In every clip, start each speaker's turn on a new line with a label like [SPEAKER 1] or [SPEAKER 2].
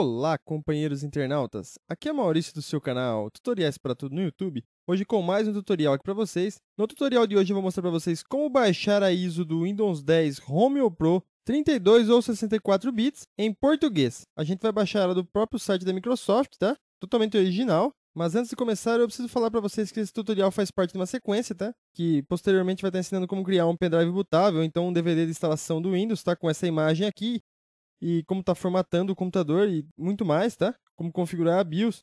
[SPEAKER 1] Olá, companheiros internautas! Aqui é Maurício do seu canal Tutoriais para Tudo no YouTube. Hoje com mais um tutorial aqui para vocês. No tutorial de hoje eu vou mostrar para vocês como baixar a ISO do Windows 10 Home ou Pro 32 ou 64 bits em português. A gente vai baixar ela do próprio site da Microsoft, tá? Totalmente original. Mas antes de começar, eu preciso falar para vocês que esse tutorial faz parte de uma sequência, tá? Que posteriormente vai estar ensinando como criar um pendrive bootável, então um DVD de instalação do Windows, tá? Com essa imagem aqui e como está formatando o computador e muito mais, tá? Como configurar a BIOS.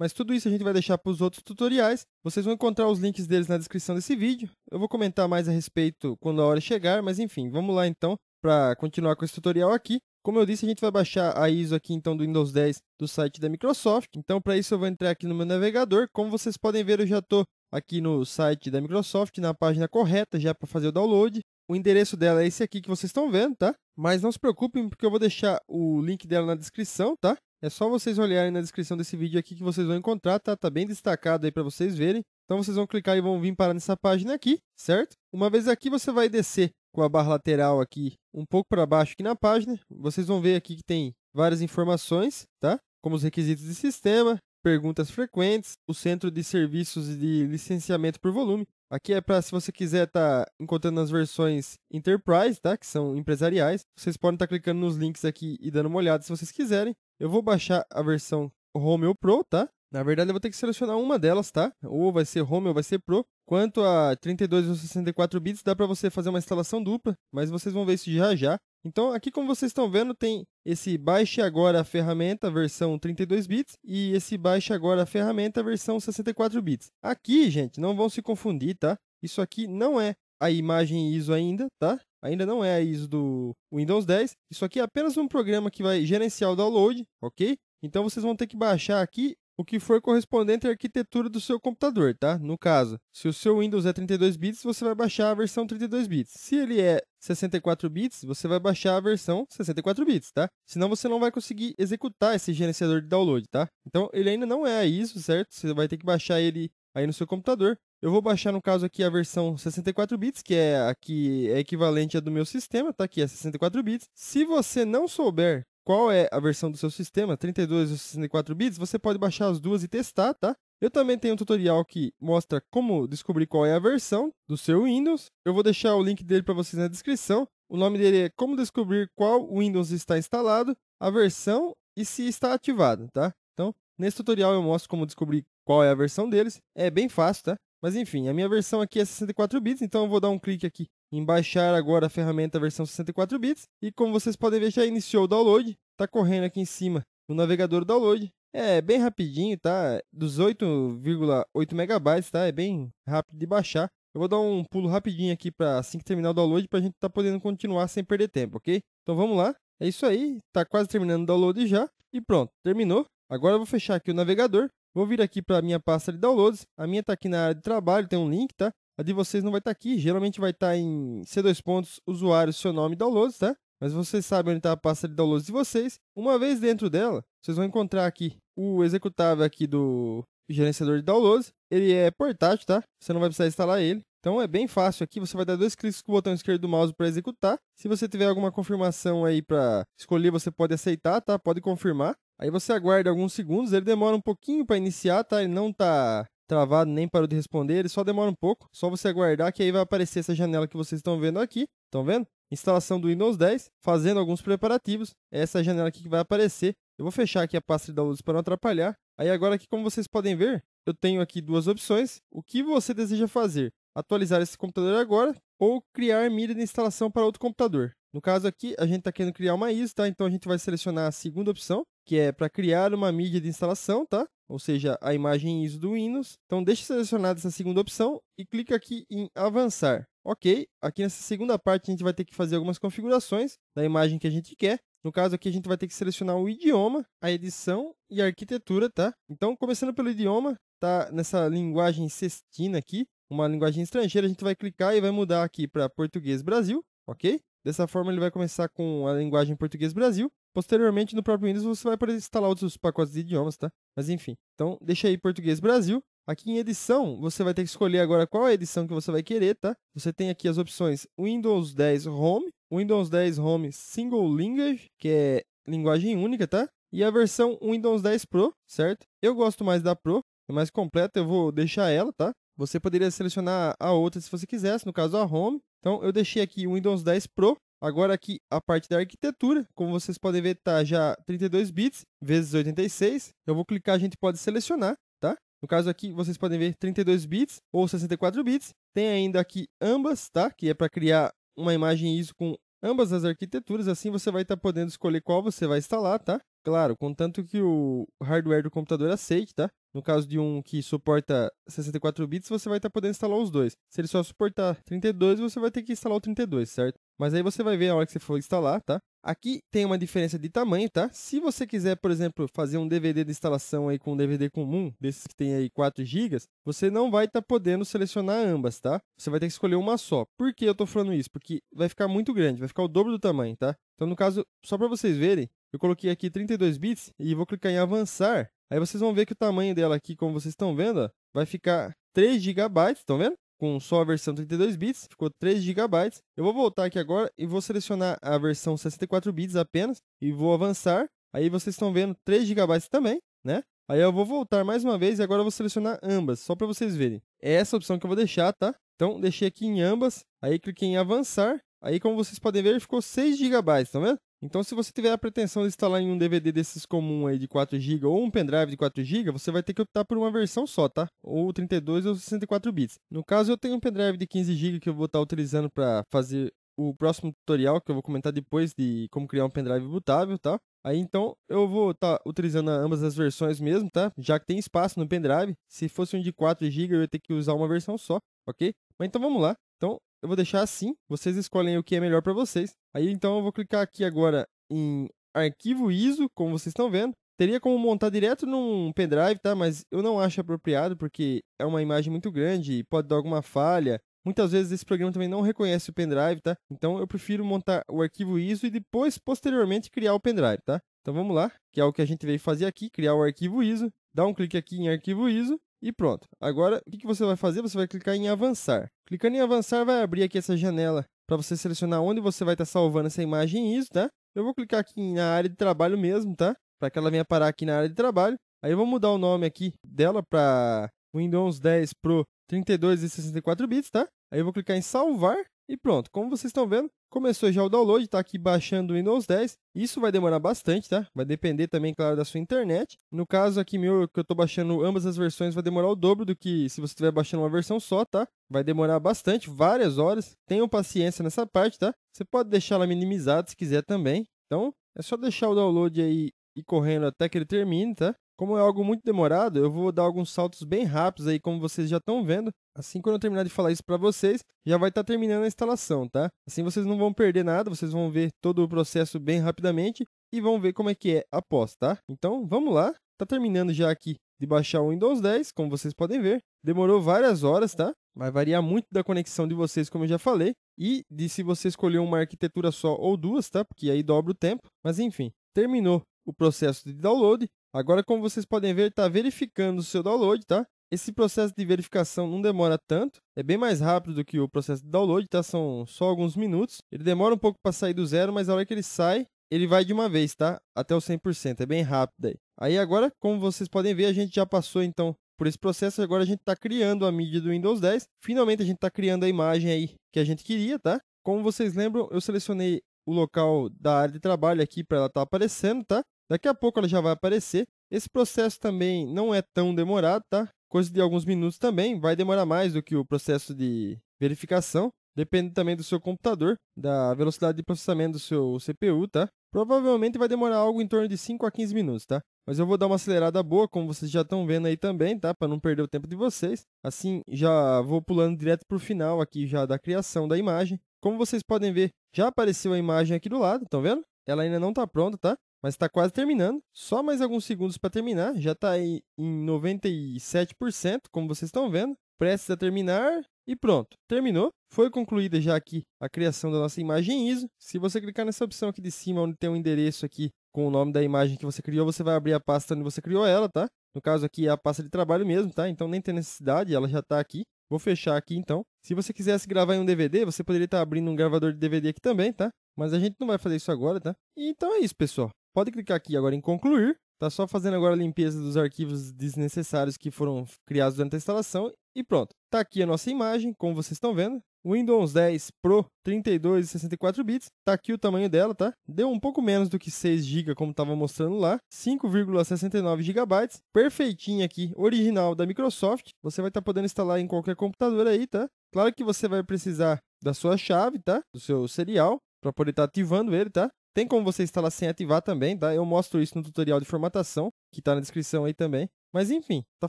[SPEAKER 1] Mas tudo isso a gente vai deixar para os outros tutoriais. Vocês vão encontrar os links deles na descrição desse vídeo. Eu vou comentar mais a respeito quando a hora chegar, mas enfim, vamos lá então para continuar com esse tutorial aqui. Como eu disse, a gente vai baixar a ISO aqui então do Windows 10 do site da Microsoft. Então, para isso eu vou entrar aqui no meu navegador. Como vocês podem ver, eu já estou aqui no site da Microsoft, na página correta já para fazer o download. O endereço dela é esse aqui que vocês estão vendo, tá? Mas não se preocupem, porque eu vou deixar o link dela na descrição, tá? É só vocês olharem na descrição desse vídeo aqui que vocês vão encontrar, tá? Tá bem destacado aí para vocês verem. Então vocês vão clicar e vão vir parar nessa página aqui, certo? Uma vez aqui você vai descer com a barra lateral aqui um pouco para baixo aqui na página. Vocês vão ver aqui que tem várias informações, tá? Como os requisitos de sistema, perguntas frequentes, o centro de serviços de licenciamento por volume. Aqui é para se você quiser estar tá encontrando as versões Enterprise, tá? Que são empresariais. Vocês podem estar tá clicando nos links aqui e dando uma olhada se vocês quiserem. Eu vou baixar a versão Home ou Pro, tá? Na verdade, eu vou ter que selecionar uma delas, tá? Ou vai ser Home ou vai ser Pro. Quanto a 32 ou 64 bits, dá para você fazer uma instalação dupla, mas vocês vão ver isso já já. Então, aqui como vocês estão vendo, tem esse baixe agora a ferramenta versão 32 bits e esse baixe agora a ferramenta versão 64 bits. Aqui, gente, não vão se confundir, tá? Isso aqui não é a imagem ISO ainda, tá? Ainda não é a ISO do Windows 10. Isso aqui é apenas um programa que vai gerenciar o download, ok? Então vocês vão ter que baixar aqui o que for correspondente à arquitetura do seu computador, tá? No caso, se o seu Windows é 32 bits, você vai baixar a versão 32 bits. Se ele é 64 bits, você vai baixar a versão 64 bits, tá? Senão você não vai conseguir executar esse gerenciador de download, tá? Então, ele ainda não é ISO, certo? Você vai ter que baixar ele aí no seu computador. Eu vou baixar, no caso aqui, a versão 64 bits, que é a que é equivalente a do meu sistema, tá? Que é 64 bits. Se você não souber qual é a versão do seu sistema, 32 ou 64 bits, você pode baixar as duas e testar, tá? Eu também tenho um tutorial que mostra como descobrir qual é a versão do seu Windows. Eu vou deixar o link dele para vocês na descrição. O nome dele é Como Descobrir Qual Windows Está Instalado, a Versão e se está ativado, tá? Então, nesse tutorial eu mostro como descobrir qual é a versão deles. É bem fácil, tá? Mas enfim, a minha versão aqui é 64 bits, então eu vou dar um clique aqui em baixar agora a ferramenta versão 64 bits. E como vocês podem ver, já iniciou o download. Está correndo aqui em cima no navegador download. É bem rapidinho, tá? 18,8 megabytes, tá? É bem rápido de baixar. Eu vou dar um pulo rapidinho aqui para assim que terminar o download para a gente tá podendo continuar sem perder tempo, ok? Então vamos lá. É isso aí. está quase terminando o download já e pronto, terminou. Agora eu vou fechar aqui o navegador. Vou vir aqui para a minha pasta de downloads. A minha está aqui na área de trabalho, tem um link, tá? A de vocês não vai estar tá aqui, geralmente vai estar tá em C2 pontos, usuário, seu nome e downloads, tá? Mas vocês sabem onde está a pasta de downloads de vocês. Uma vez dentro dela, vocês vão encontrar aqui o executável aqui do gerenciador de downloads. Ele é portátil, tá? Você não vai precisar instalar ele. Então é bem fácil aqui, você vai dar dois cliques com o botão esquerdo do mouse para executar. Se você tiver alguma confirmação aí para escolher, você pode aceitar, tá? Pode confirmar. Aí você aguarda alguns segundos, ele demora um pouquinho para iniciar, tá? Ele não tá travado, nem parou de responder, ele só demora um pouco, só você aguardar que aí vai aparecer essa janela que vocês estão vendo aqui, estão vendo? Instalação do Windows 10, fazendo alguns preparativos, é essa janela aqui que vai aparecer. Eu vou fechar aqui a pasta de downloads para não atrapalhar. Aí agora aqui, como vocês podem ver, eu tenho aqui duas opções, o que você deseja fazer, atualizar esse computador agora ou criar mídia de instalação para outro computador. No caso aqui, a gente está querendo criar uma ISO, tá? Então a gente vai selecionar a segunda opção, que é para criar uma mídia de instalação, tá? ou seja, a imagem ISO do Windows. Então, deixe selecionada essa segunda opção e clica aqui em avançar. Ok, aqui nessa segunda parte a gente vai ter que fazer algumas configurações da imagem que a gente quer. No caso aqui a gente vai ter que selecionar o idioma, a edição e a arquitetura, tá? Então, começando pelo idioma, tá nessa linguagem cestina aqui, uma linguagem estrangeira, a gente vai clicar e vai mudar aqui para português Brasil, ok? Dessa forma ele vai começar com a linguagem português Brasil. Posteriormente, no próprio Windows, você vai poder instalar outros pacotes de idiomas, tá? Mas enfim. Então, deixa aí português Brasil. Aqui em edição, você vai ter que escolher agora qual é a edição que você vai querer, tá? Você tem aqui as opções Windows 10 Home, Windows 10 Home Single Language, que é linguagem única, tá? E a versão Windows 10 Pro, certo? Eu gosto mais da Pro, é mais completa, eu vou deixar ela, tá? Você poderia selecionar a outra se você quisesse, no caso a Home. Então eu deixei aqui o Windows 10 Pro, Agora aqui a parte da arquitetura, como vocês podem ver, tá já 32 bits vezes 86. Eu vou clicar, a gente pode selecionar, tá? No caso aqui, vocês podem ver 32 bits ou 64 bits. Tem ainda aqui ambas, tá? Que é para criar uma imagem ISO com ambas as arquiteturas. Assim você vai estar tá podendo escolher qual você vai instalar, tá? Claro, contanto que o hardware do computador aceite, tá? No caso de um que suporta 64 bits, você vai estar tá podendo instalar os dois. Se ele só suportar 32, você vai ter que instalar o 32, certo? Mas aí você vai ver a hora que você for instalar, tá? Aqui tem uma diferença de tamanho, tá? Se você quiser, por exemplo, fazer um DVD de instalação aí com um DVD comum, desses que tem aí 4 GB, você não vai estar tá podendo selecionar ambas, tá? Você vai ter que escolher uma só. Por que eu tô falando isso? Porque vai ficar muito grande, vai ficar o dobro do tamanho, tá? Então, no caso, só para vocês verem, eu coloquei aqui 32 bits e vou clicar em avançar. Aí vocês vão ver que o tamanho dela aqui, como vocês estão vendo, vai ficar 3 GB, estão vendo? Com só a versão 32 bits, ficou 3 GB. Eu vou voltar aqui agora e vou selecionar a versão 64 bits apenas e vou avançar. Aí vocês estão vendo 3 GB também, né? Aí eu vou voltar mais uma vez e agora eu vou selecionar ambas, só para vocês verem. É essa opção que eu vou deixar, tá? Então, deixei aqui em ambas, aí cliquei em avançar. Aí, como vocês podem ver, ficou 6 GB, estão vendo? Então, se você tiver a pretensão de instalar em um DVD desses comum aí de 4GB ou um pendrive de 4GB, você vai ter que optar por uma versão só, tá? Ou 32 ou 64 bits. No caso, eu tenho um pendrive de 15GB que eu vou estar tá utilizando para fazer o próximo tutorial que eu vou comentar depois de como criar um pendrive bootável, tá? Aí então eu vou estar tá utilizando ambas as versões mesmo, tá? Já que tem espaço no pendrive. Se fosse um de 4 GB, eu ia ter que usar uma versão só, ok? Mas então vamos lá. Então eu vou deixar assim. Vocês escolhem o que é melhor para vocês. Aí então eu vou clicar aqui agora em arquivo ISO, como vocês estão vendo. Teria como montar direto num pendrive, tá? Mas eu não acho apropriado porque é uma imagem muito grande e pode dar alguma falha. Muitas vezes esse programa também não reconhece o pendrive, tá? Então eu prefiro montar o arquivo ISO e depois, posteriormente, criar o pendrive, tá? Então vamos lá, que é o que a gente veio fazer aqui, criar o arquivo ISO. Dá um clique aqui em arquivo ISO e pronto. Agora, o que, você vai fazer? Você vai clicar em avançar. Clicando em avançar, vai abrir aqui essa janela para você selecionar onde você vai estar tá salvando essa imagem ISO, isso, tá? Eu vou clicar aqui na área de trabalho mesmo, tá? Para que ela venha parar aqui na área de trabalho. Aí eu vou mudar o nome aqui dela para Windows 10 Pro 32 e 64 bits, tá? Aí eu vou clicar em salvar e pronto, como vocês estão vendo, começou já o download, está aqui baixando o Windows 10. Isso vai demorar bastante, tá? Vai depender também, claro, da sua internet. No caso aqui meu, que eu estou baixando ambas as versões, vai demorar o dobro do que se você estiver baixando uma versão só, tá? Vai demorar bastante, várias horas. Tenham paciência nessa parte, tá? Você pode deixar ela minimizada se quiser também. Então, é só deixar o download aí e correndo até que ele termine, tá? Como é algo muito demorado, eu vou dar alguns saltos bem rápidos aí, como vocês já estão vendo. Assim, quando eu terminar de falar isso para vocês, já vai estar tá terminando a instalação, tá? Assim vocês não vão perder nada, vocês vão ver todo o processo bem rapidamente e vão ver como é que é após, tá? Então, vamos lá. Tá terminando já aqui de baixar o Windows 10, como vocês podem ver. Demorou várias horas, tá? Vai variar muito da conexão de vocês, como eu já falei, e de se você escolher uma arquitetura só ou duas, tá? Porque aí dobra o tempo. Mas enfim, terminou o processo de download Agora, como vocês podem ver, está verificando o seu download, tá? Esse processo de verificação não demora tanto, é bem mais rápido do que o processo de download, tá? São só alguns minutos. Ele demora um pouco para sair do zero, mas a hora que ele sai, ele vai de uma vez, tá? Até o 100%, é bem rápido aí. Aí agora, como vocês podem ver, a gente já passou então por esse processo, agora a gente está criando a mídia do Windows 10. Finalmente a gente está criando a imagem aí que a gente queria, tá? Como vocês lembram, eu selecionei o local da área de trabalho aqui para ela estar tá aparecendo, tá? Daqui a pouco ela já vai aparecer. Esse processo também não é tão demorado, tá? Coisa de alguns minutos também, vai demorar mais do que o processo de verificação, depende também do seu computador, da velocidade de processamento do seu CPU, tá? Provavelmente vai demorar algo em torno de 5 a 15 minutos, tá? Mas eu vou dar uma acelerada boa, como vocês já estão vendo aí também, tá? Para não perder o tempo de vocês. Assim, já vou pulando direto para o final aqui já da criação da imagem. Como vocês podem ver, já apareceu a imagem aqui do lado, estão vendo? Ela ainda não está pronta, tá? mas está quase terminando. Só mais alguns segundos para terminar. Já está em 97%, como vocês estão vendo. Prestes a terminar e pronto, terminou. Foi concluída já aqui a criação da nossa imagem ISO. Se você clicar nessa opção aqui de cima, onde tem um endereço aqui com o nome da imagem que você criou, você vai abrir a pasta onde você criou ela, tá? No caso aqui é a pasta de trabalho mesmo, tá? Então nem tem necessidade, ela já está aqui. Vou fechar aqui então. Se você quisesse gravar em um DVD, você poderia estar tá abrindo um gravador de DVD aqui também, tá? Mas a gente não vai fazer isso agora, tá? Então é isso, pessoal. Pode clicar aqui agora em concluir. Tá só fazendo agora a limpeza dos arquivos desnecessários que foram criados durante a instalação e pronto. Tá aqui a nossa imagem, como vocês estão vendo. Windows 10 Pro 32 e 64 bits, tá aqui o tamanho dela, tá? Deu um pouco menos do que 6 GB, como estava mostrando lá, 5,69 GB, perfeitinha aqui, original da Microsoft. Você vai estar tá podendo instalar em qualquer computador aí, tá? Claro que você vai precisar da sua chave, tá? Do seu serial para poder estar tá ativando ele, tá? Tem como você instalar sem ativar também, tá? Eu mostro isso no tutorial de formatação, que está na descrição aí também. Mas enfim, está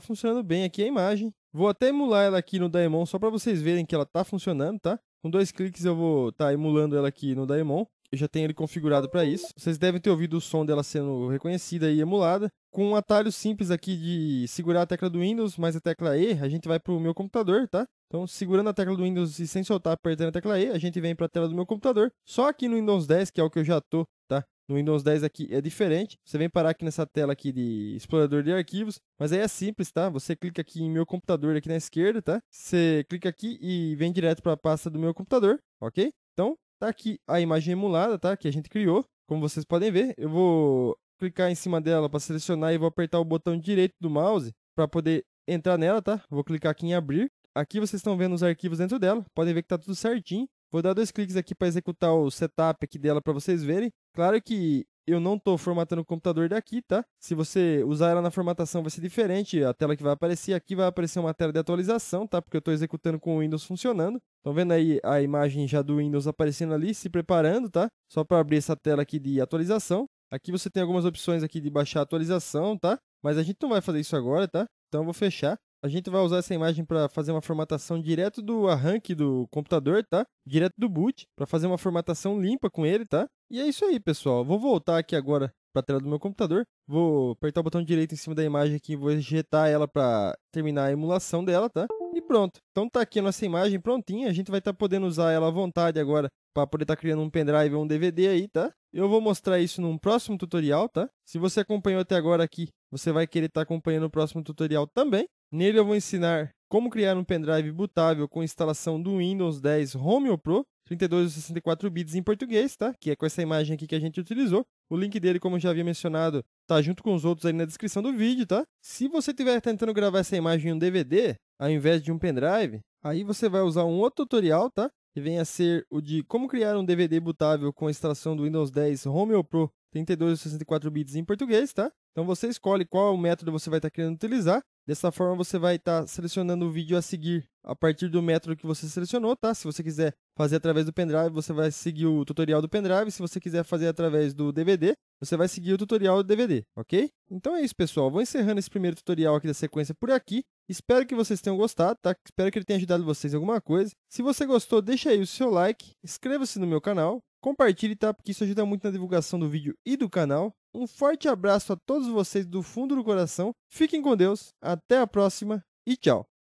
[SPEAKER 1] funcionando bem aqui a imagem. Vou até emular ela aqui no Daemon só para vocês verem que ela está funcionando, tá? Com dois cliques eu vou estar tá emulando ela aqui no Daemon. Eu já tenho ele configurado para isso. Vocês devem ter ouvido o som dela sendo reconhecida e emulada. Com um atalho simples aqui de segurar a tecla do Windows mais a tecla E, a gente vai para o meu computador, tá? Então, segurando a tecla do Windows e sem soltar, apertando a tecla E, a gente vem para a tela do meu computador. Só aqui no Windows 10, que é o que eu já tô, tá? No Windows 10 aqui é diferente. Você vem parar aqui nessa tela aqui de explorador de arquivos, mas aí é simples, tá? Você clica aqui em meu computador aqui na esquerda, tá? Você clica aqui e vem direto para a pasta do meu computador, ok? Então, Tá aqui a imagem emulada, tá? Que a gente criou. Como vocês podem ver, eu vou clicar em cima dela para selecionar e vou apertar o botão direito do mouse para poder entrar nela, tá? Vou clicar aqui em abrir. Aqui vocês estão vendo os arquivos dentro dela. Podem ver que tá tudo certinho. Vou dar dois cliques aqui para executar o setup aqui dela para vocês verem. Claro que eu não estou formatando o computador daqui, tá? Se você usar ela na formatação vai ser diferente, a tela que vai aparecer aqui vai aparecer uma tela de atualização, tá? Porque eu estou executando com o Windows funcionando. Estão vendo aí a imagem já do Windows aparecendo ali, se preparando, tá? Só para abrir essa tela aqui de atualização. Aqui você tem algumas opções aqui de baixar a atualização, tá? Mas a gente não vai fazer isso agora, tá? Então eu vou fechar. A gente vai usar essa imagem para fazer uma formatação direto do arranque do computador, tá? Direto do boot, para fazer uma formatação limpa com ele, tá? E é isso aí, pessoal. Vou voltar aqui agora para a tela do meu computador. Vou apertar o botão direito em cima da imagem aqui, e vou ejetar ela para terminar a emulação dela, tá? E pronto. Então tá aqui a nossa imagem prontinha. A gente vai estar tá podendo usar ela à vontade agora para poder estar tá criando um pendrive ou um DVD aí, tá? Eu vou mostrar isso num próximo tutorial, tá? Se você acompanhou até agora aqui, você vai querer estar tá acompanhando o próximo tutorial também. Nele eu vou ensinar como criar um pendrive bootável com instalação do Windows 10 Home ou Pro, 32 ou 64 bits em português, tá? Que é com essa imagem aqui que a gente utilizou. O link dele, como eu já havia mencionado, tá junto com os outros aí na descrição do vídeo, tá? Se você estiver tentando gravar essa imagem em um DVD, ao invés de um pendrive, aí você vai usar um outro tutorial, tá? Que vem a ser o de como criar um DVD bootável com a instalação do Windows 10 Home ou Pro 32 ou 64 bits em português, tá? Então você escolhe qual método você vai estar tá querendo utilizar. Dessa forma você vai estar tá selecionando o vídeo a seguir a partir do método que você selecionou, tá? Se você quiser fazer através do pendrive, você vai seguir o tutorial do pendrive. Se você quiser fazer através do DVD, você vai seguir o tutorial do DVD, ok? Então é isso, pessoal. Vou encerrando esse primeiro tutorial aqui da sequência por aqui. Espero que vocês tenham gostado, tá? Espero que ele tenha ajudado vocês em alguma coisa. Se você gostou, deixa aí o seu like, inscreva-se no meu canal Compartilhe, tá? Porque isso ajuda muito na divulgação do vídeo e do canal. Um forte abraço a todos vocês do fundo do coração. Fiquem com Deus. Até a próxima e tchau.